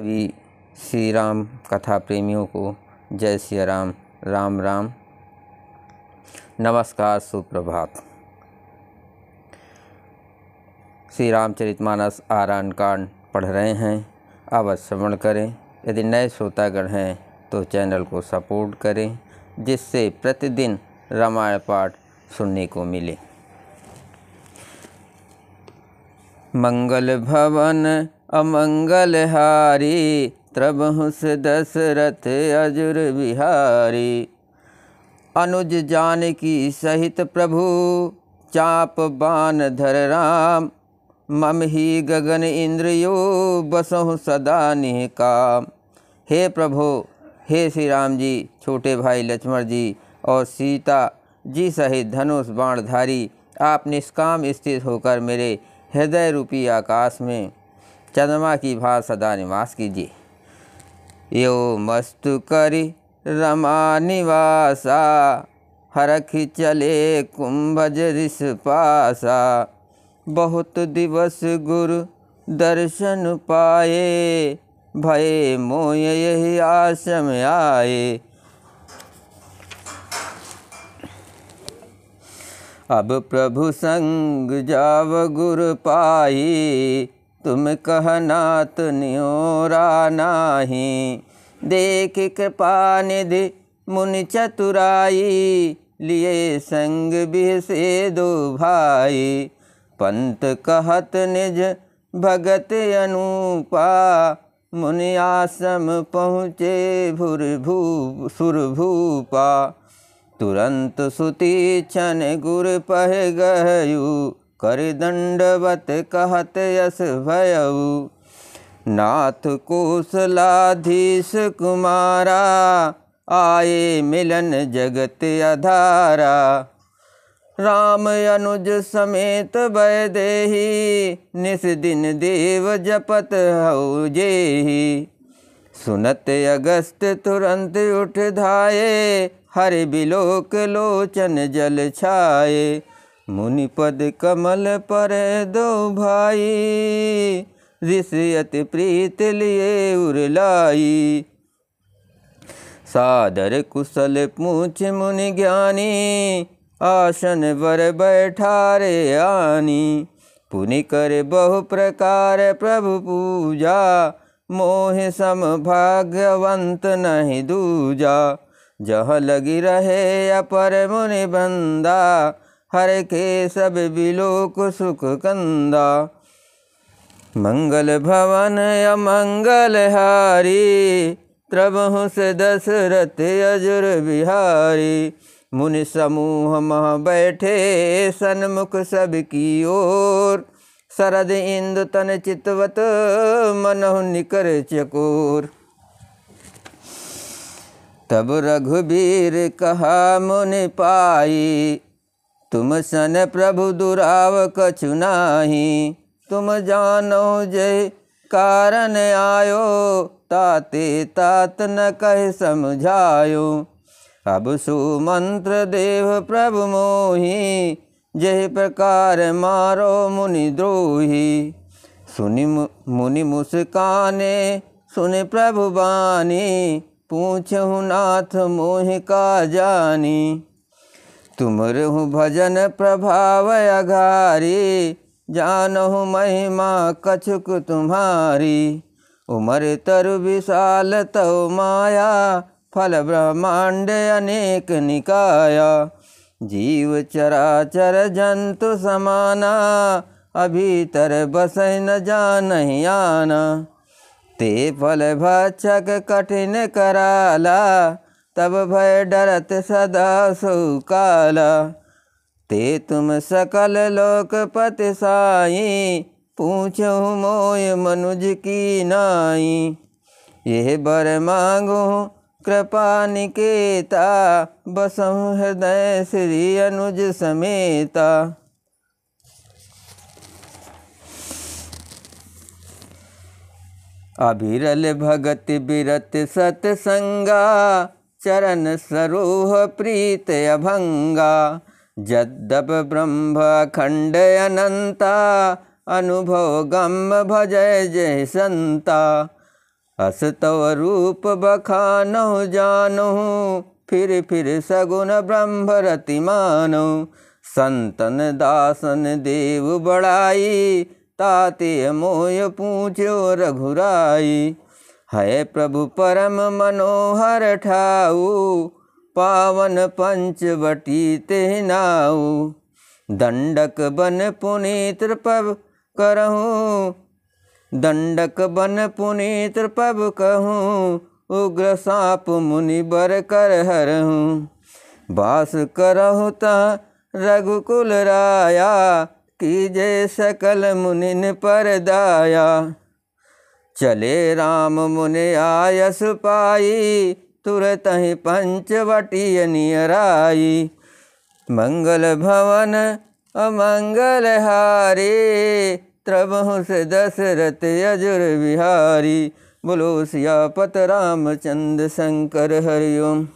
सभी श्री राम कथा प्रेमियों को जय श्री राम राम राम नमस्कार सुप्रभात श्री रामचरितमानस आरान कांड पढ़ रहे हैं अब श्रवण करें यदि नए श्रोतागण हैं तो चैनल को सपोर्ट करें जिससे प्रतिदिन रामायण पाठ सुनने को मिले मंगल भवन अमंगलहारी त्रभुस दशरथ अजुर बिहारी अनुज जानकी सहित प्रभु चाप बान धर राम मम ही गगन इंद्रियो बसहु सदा निह काम हे प्रभो हे श्री राम जी छोटे भाई लक्ष्मण जी और सीता जी सहित धनुष बाणधारी आप निष्काम स्थित होकर मेरे हृदय रूपी आकाश में चंद्रमा की भा सदा निवास कीजिए यो मस्तु करी रमा निवासा हरख चले कुंभज रिस पासा बहुत दिवस गुरु दर्शन पाए भय मोय यही आश्रम आए अब प्रभु संग जाव गुरु पाई तुम कहनात न्योरा नाही देख कृपा निधि मुनि चतुराई लिए संग भी से दो भाई पंत कहत निज भगत अनूपा मुनि आसम पहुँचे भुरभू सुरभूपा तुरंत सुती छन गुर पह गयू दंडवत कहत यस भयऊ नाथ कुशलाधीश कुमारा आए मिलन जगत अधारा राम अनुज समेत वैदेही निस दिन देव जपत हो जेही सुनत अगस्त तुरंत उठ धाये हर बिलोक लोचन जल छाये मुनिपद कमल पर दो भाई ऋषियत प्रीत लिए उरलाई सादर कुशल पूछ मुनि ज्ञानी आसन पर बैठा रे आनी पुनि कर बहु प्रकार प्रभु पूजा मोह सम भाग्यवंत नहीं दूजा जह लगी रहे अपर मुनि बंदा हर के सब विलोक सुख कंदा मंगल भवन अमंगल हारी त्रबहु से दशरथ अजुर बिहारी मुनि समूह मह बैठे सन्मुख की ओर शरद इंदु तन चितवत मनहु निकर चकोर तब रघुबीर कहा मुनि पाई तुम सन प्रभु दुराव कछु नाही तुम जानो जय कारण आयो ताते तात न कह समझायो अब सुमंत्र देव प्रभु मोही जय प्रकार मारो मुनि द्रोही सुनि मुनि मुस्काने सुन प्रभु बानी पूछहु नाथ मोह का जानी तुम रहु भजन प्रभाव अघारी जानहु महिमा कछुक तुम्हारी उमर तरु विशाल तव माया फल ब्रह्मांड अनेक निकाया जीव चराचर जंतु समाना तर बस न जान आना ते फल भक्षक कठिन कराला तब भय डरत सदा सुकाला ते तुम सकल लोकपति साई पूछो मोय मनुज की नाई यह बर मांगो कृपा निकेता बसहु हृदय श्री अनुज समेता अभिरल भगत बिरत सतसंगा चरण सरोह प्रीत अभंगा जद्दप ब्रह्म खंड अनंता अनुभव गम भजय जय संता असतव रूप बखानौ जानहु फिर फिर सगुन ब्रह्म रति मानो संतन दासन देव बड़ाई ताते मोय पूछो रघुराई है प्रभु परम मनोहर ठाऊ पावन पंचवटी तेनाऊ दंडक बन पुनीत पब करहूँ दंडक बन पुनीत पब कहूँ उग्र साप मुनि बर कर हरहूँ बास करहु तहाँ रघुकुल राया की जय सकल मुनिन पर दाया चले राम मुनि आयस पाई तुरत ही पंचवटी नियराई मंगल भवन अमंगल हारे त्रभुस दशरथ अजुर बिहारी बोलो सियापत रामचंद्र शंकर हरिओम